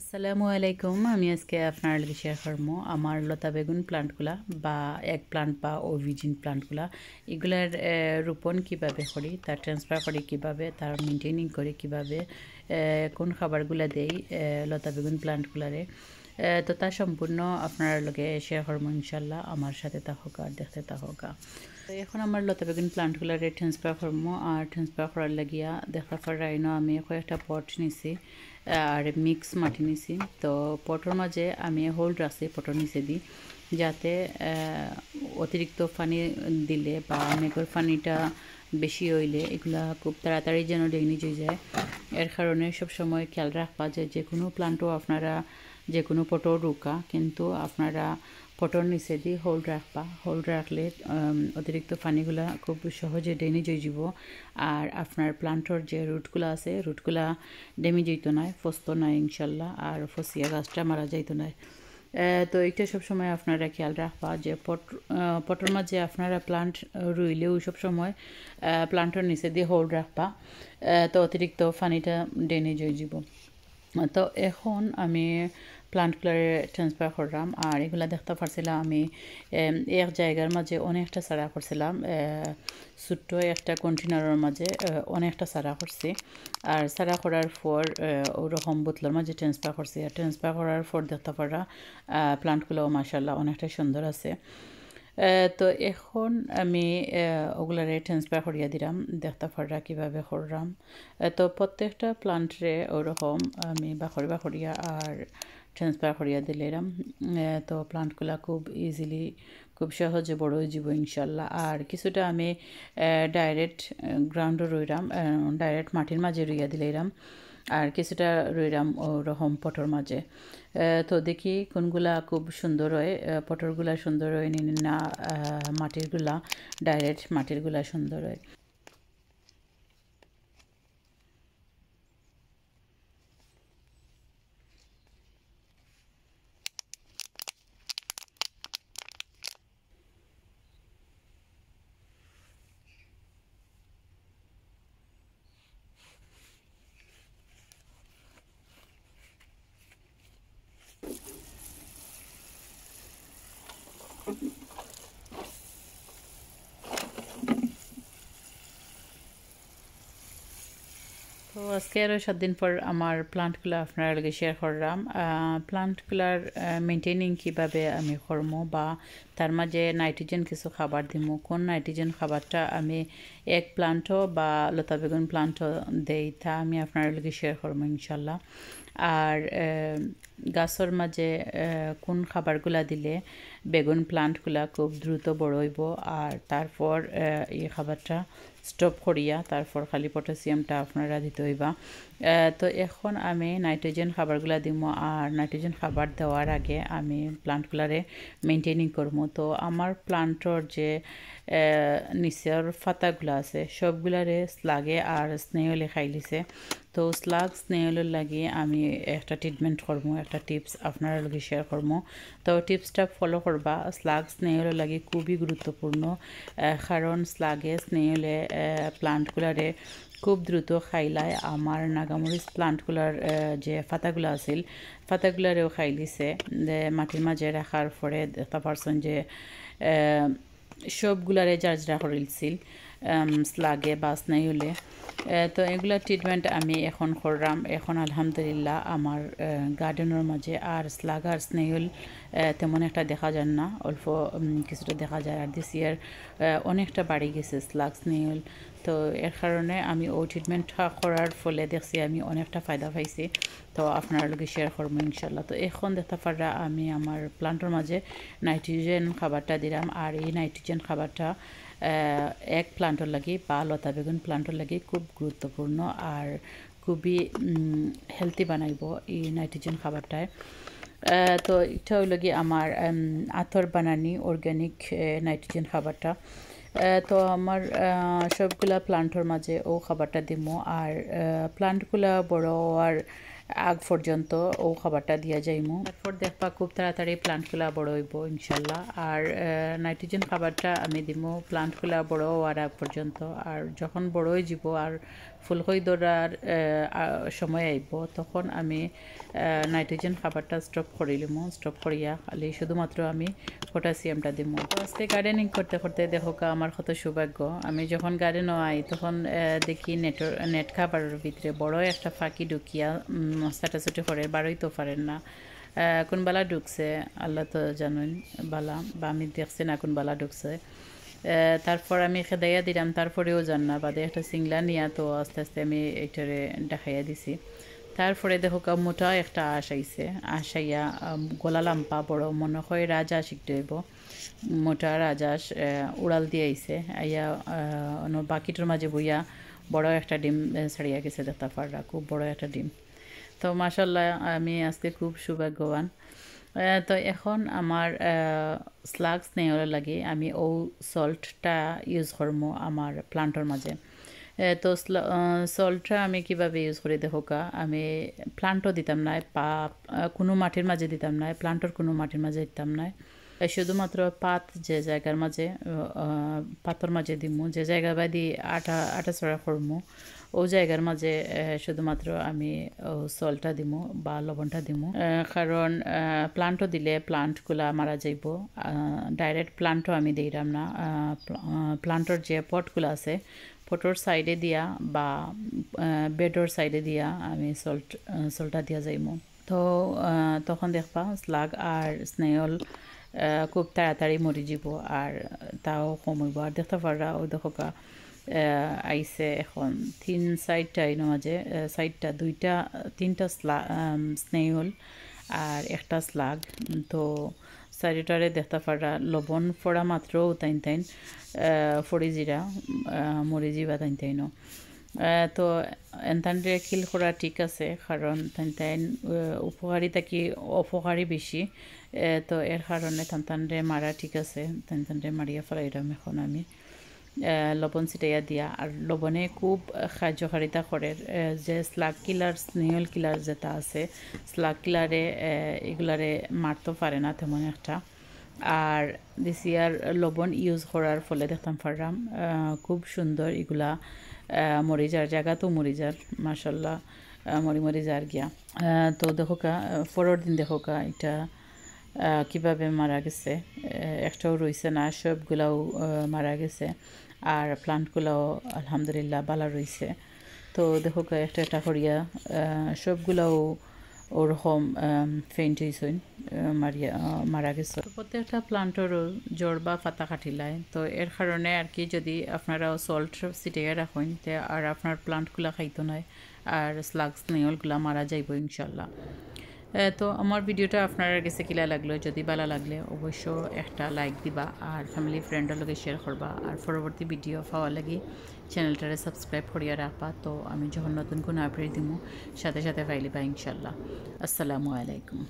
আসসালামু আলাইকুম আমি আজকে আপনার শেয়ার করবো আমার লতা বেগুন প্লান্টগুলা বা এক প্লান্ট বা ওভিজিন প্লান্টগুলা এগুলার রোপণ কিভাবে করি তার ট্রান্সফার করি কিভাবে তার মেনটেনিং করি কিভাবে কোন খাবারগুলা দেই লতা বেগুন প্লান্টগুলারে তো তা সম্পূর্ণ আপনার লগে শেয়ার করবো ইনশাল্লাহ আমার সাথে থাকুক আর দেখতে থাকুক এখন আমার লতা বেগুন প্লান্টগুলারে ট্রান্সফার করবো আর ট্রান্সফার করার লাগিয়া দেখা করার আমি কয়েকটা পট নিছি আর মিক্স মাটি নিছি তো পটর মাঝে আমি হোল্ড আছে পটর নিচে দিই যাতে অতিরিক্ত পানি দিলে বা মেঘর পানিটা বেশি হইলে এগুলা খুব তাড়াতাড়ি যেন ডেগনিজ হয়ে যায় এর কারণে সবসময় সময় খেয়াল রাখবা যে যে কোনো প্লান্টও আপনারা যে কোনো পটর রুকা কিন্তু আপনারা পটর নিচে দিয়ে হোল্ড রাখবা হোল্ড রাখলে অতিরিক্ত পানিগুলা খুব সহজে ড্যামেজ হয়ে যাব আর আপনার প্লান্টর যে রুটগুলো আছে রুটগুলা ড্যামেজ হইতো না ফস্ত নয় ইনশাল্লাহ আর ফসিয়া গাছটা মারা যাইতো না তো এইটা সবসময় আপনারা খেয়াল রাখবা যে পট পটর মাঝে আপনারা প্লান্ট রুইলেও সবসময় প্লান্টর নিচে দিয়ে হোল্ড রাখবা তো অতিরিক্ত পানিটা ডেনে হয়ে যাব তো এখন আমি প্লান্টগুলারে ট্রান্সফার করলাম আর এগুলা দেখতে পারছিলাম আমি এক জায়গার মাঝে অনেকটা সারা করছিলাম ছোট্ট একটা কন্টেনারের মাঝে অনেকটা সারা করছি আর সারা করার পর ওরকম বোতলের মাঝে ট্রান্সফার করছি আর ট্রান্সফার করার পর দেখতে পারা প্লান্টগুলো মাসাল্লাহ অনেকটা সুন্দর আছে তো এখন আমি ওগুলারে ট্রান্সফার করিয়া দিলাম দেখতে পাররা কীভাবে করলাম তো প্রত্যেকটা প্লান্টরে ওরকম আমি বাখরি বাখরিয়া আর ট্রান্সফার করিয়া দিলাম তো প্লান্টগুলা খুব ইজিলি খুব সহজে বড় হয়ে যাব ইনশাল্লাহ আর কিছুটা আমি ডাইরেক্ট গ্রাউন্ডে রইলাম ডাইরেক্ট মাটির মাঝে রইয়া দিলাম আর কিছুটা রইলাম রকম পটর মাঝে তো দেখি কোনগুলা খুব সুন্দর হয় পটরগুলা সুন্দর হয় নিন না মাটিরগুলা ডাইরেক্ট মাটিরগুলা সুন্দর হয় আজকে আরও সাত দিন পর আমার প্লান্টগুলো আপনার লগে শেয়ার করলাম প্লান্টগুলার মেনটেনিং কীভাবে আমি কর্ম বা তার মাঝে নাইট্রোজেন কিছু খাবার দিব কোন নাইট্রোজেন খাবারটা আমি এক প্লান্টও বা লতা বেগুন প্লান্টও দেই তা আমি আপনার লোক শেয়ার করবো ইনশাল্লাহ আর গাছর মাঝে কোন খাবারগুলা দিলে বেগুন প্লান্টগুলা খুব দ্রুত বড়ইব আর তারপর এই খাবারটা স্টপ করিয়া তারপর খালি পটাশিয়ামটা আপনারা দিতে হইবা তো এখন আমি নাইট্রোজেন খাবারগুলা দিব আর নাইট্রোজেন খাবার দেওয়ার আগে আমি প্লান্টগুলারে মেনটেনিং করবো মতো আমার প্লান্টর যে নিচের ফাতাগুলো আছে সবগুলারে স্লাগে আর স্নেহ লেখাই দিছে তো স্লাগ স্নেহলের লাগে আমি একটা ট্রিটমেন্ট করবো একটা টিপস আপনার লগে শেয়ার করবো তো টিপসটা ফলো করবা স্লাগ স্নেহলের লাগে খুবই গুরুত্বপূর্ণ কারণ স্লাগে স্নেহলে প্লান্টগুলারে খুব দ্রুত খাইলায় আমার নাগামরিচ প্লান্টগুলার যে ফাতাগুলো আছিল ফাতাগুলারেও খাইলিছে মাটির মাঝে রাখার পরে দেখতে পারছেন যে সবগুলারে যার যা করিলছিল স্লাগে বা স্নায়ুলে তো এগুলা ট্রিটমেন্ট আমি এখন করলাম এখন আলহামদুলিল্লাহ আমার গার্ডেনের মাঝে আর স্লাগ আর স্নেহুল তেমন একটা দেখা যান না অল্প কিছুটা দেখা যায় আর দিস ইয়ার অনেকটা বাড়ি গেছে স্লাগ স্নেহুল তো এর কারণে আমি ও ট্রিটমেন্টটা করার ফলে দেখছি আমি অনেকটা ফায়দা পাইছি তো আপনার লগে শেয়ার করবো ইনশাল্লাহ তো এখন দেখতে পারা আমি আমার প্লান্টের মাঝে নাইট্রোজেন খাবারটা দিলাম আর এই নাইট্রোজেন খাবারটা এক প্লান্টর লাগি বা লতা বেগুন প্লান্টর লাগি খুব গুরুত্বপূর্ণ আর খুবই হেলথি বানাইব এই নাইট্রোজেন খাবারটায় তো এটা হইল গিয়ে আমার আতর বানানি অর্গ্যানিক নাইট্রোজেন খাবারটা তো আমার সবগুলা প্লান্টর মাঝে ও খাবারটা দিব আর প্লান্টগুলা বড় আর আগ পর্যন্ত ও খাবারটা দিয়া যাইমু তারপর দেখবা খুব তাড়াতাড়ি প্লান্টগুলা বড় হইব ইনশাল্লাহ আর নাইট্রোজেন খাবারটা আমি দিমু প্লান্টগুলা বড় হওয়ার আগ পর্যন্ত আর যখন বড় হয়ে যাব আর ফুল হই দৌড়ার সময় আইব তখন আমি নাইট্রোজেন খাবারটা স্টপ করিলাম স্টপ করিয়া খালি শুধুমাত্র আমি পটাশিয়ামটা দিব তো গার্ডেনিং করতে করতে দেখো আমার কত সৌভাগ্য আমি যখন গার্ডেনও আই তখন দেখি নেটর নেট খাবারের ভিতরে বড় একটা ফাঁকি ঢুকিয়া ছাটাছুটি করে বারোই তো পারেন না কোনবালা ঢুকছে আল্লাহ তো জানেন বালা বা আমি দেখছি না কোনবালা ঢুকছে তারপর আমি খেদাইয়া দিলাম তারপরেও যান না বাদে একটা সিংলা নিয়া তো আস্তে আস্তে আমি এটারে দেখাইয়া দিছি তারপরে দেখো মোটা একটা আশ আইসে আশ আইয়া গোলা লাম্পা বড় মনে হয় রাজা শিখতে হইব মোটা রাজা উড়াল দিয়ে আইসে আইয়া বাকিটার মাঝে বইয়া বড় একটা ডিম ছাড়িয়া গেছে দেখতে পার খুব বড় একটা ডিম তো মাসাল্লাহ আমি আজকে খুব সৌভাগ্যবান তো এখন আমার স্লাগস নেওয়ার লাগে আমি ও সল্টটা ইউজ করম আমার প্লান্টর মাঝে তো সল্টটা আমি কিভাবে ইউজ দেখো দেখোকা আমি প্লান্টও দিতাম না পা কোনো মাটির মাঝে দিতাম না প্লান্টর কোনো মাটির মাঝে দিতাম না শুধুমাত্র পাত যে জায়গার মাঝে পাতর মাঝে দিমু যে জায়গা বাদি আটা আটা ছড়া করমু ও জায়গার মাঝে শুধুমাত্র আমি সলটা দিব বা লবণটা দিব কারণ প্লান্টও দিলে প্লান্টগুলা মারা যাইব ডাইরেক্ট প্লান্টও আমি দিলাম না প্লান্টর যে পটগুলো আছে পটর সাইডে দিয়া বা বেডর সাইডে দিয়া আমি সল্ট সল্টটা দিয়া যাইমু তো তখন দেখবা স্লাগ আর স্নেহল খুব তাড়াতাড়ি মরি যাব আর তাও কমইব আর দেখতে পারা ও দেখো আইসে এখন তিন সাইডটা এই মাঝে সাইডটা দুইটা তিনটা স্লা স্নেহল আর একটা স্লাগ তো চারিটারে দেখতে পারা লবণ ফোড়া মাত্র তাইন তাইন ফড়ি জিরা মরি জিবা তাইন তাইন তো এনথানরে খিল কৰা ঠিক আছে কাৰণ তাইন উপকাৰী থাকি অপকাৰী বেছি তো এর কারণে তান মাৰা ঠিক আছে তান মাৰিয়া পেলাই এখন আমি লবণ ছিটাইয়া দিয়া আর লবণে খুব কার্যকারিতা করে যে স্লাগ কিলার স্নেহল কিলার যেটা আছে স্লাগ কিলারে এগুলারে মারতে পারে না তেমন একটা আর দিস ইয়ার লবণ ইউজ করার ফলে দেখতাম পারলাম খুব সুন্দর এগুলা মরি যার জায়গা তো মরি যার মাসাল্লাহ মরি মরি যার গিয়া তো দেখো কা পরের দিন দেখো কা এটা কিভাবে মারা গেছে একটাও রইছে না সবগুলাও মারা গেছে আর প্লান্টগুলাও আলহামদুলিল্লাহ বালা রইছে তো দেখো একটা একটা করিয়া সবগুলাও ওরকম ফেন্ট হয়েছে মারিয়া মারা গেছে প্রত্যেকটা প্লান্টেরও জ্বর বা পাতা কাটিলায় তো এর কারণে আর কি যদি আপনারাও সল্ট সিটিয়ে রাখেন তে আর আপনার প্লান্টগুলা খাইতো নয় আর স্লাগস নেওয়ালগুলা মারা যাইব ইনশাল্লাহ তো আমার ভিডিওটা আপনার গেছে কিলা লাগলো যদি ভালো লাগলে অবশ্য একটা লাইক দিবা আর ফ্যামিলি ফ্রেন্ডের লগে শেয়ার করবা আর পরবর্তী ভিডিও পাওয়া লাগে চ্যানেলটারে সাবস্ক্রাইব করিয়া রাখবা তো আমি যখন নতুন কোনো আপডেট দিব সাথে সাথে ফাইলি বা ইনশাল্লাহ আসসালামু আলাইকুম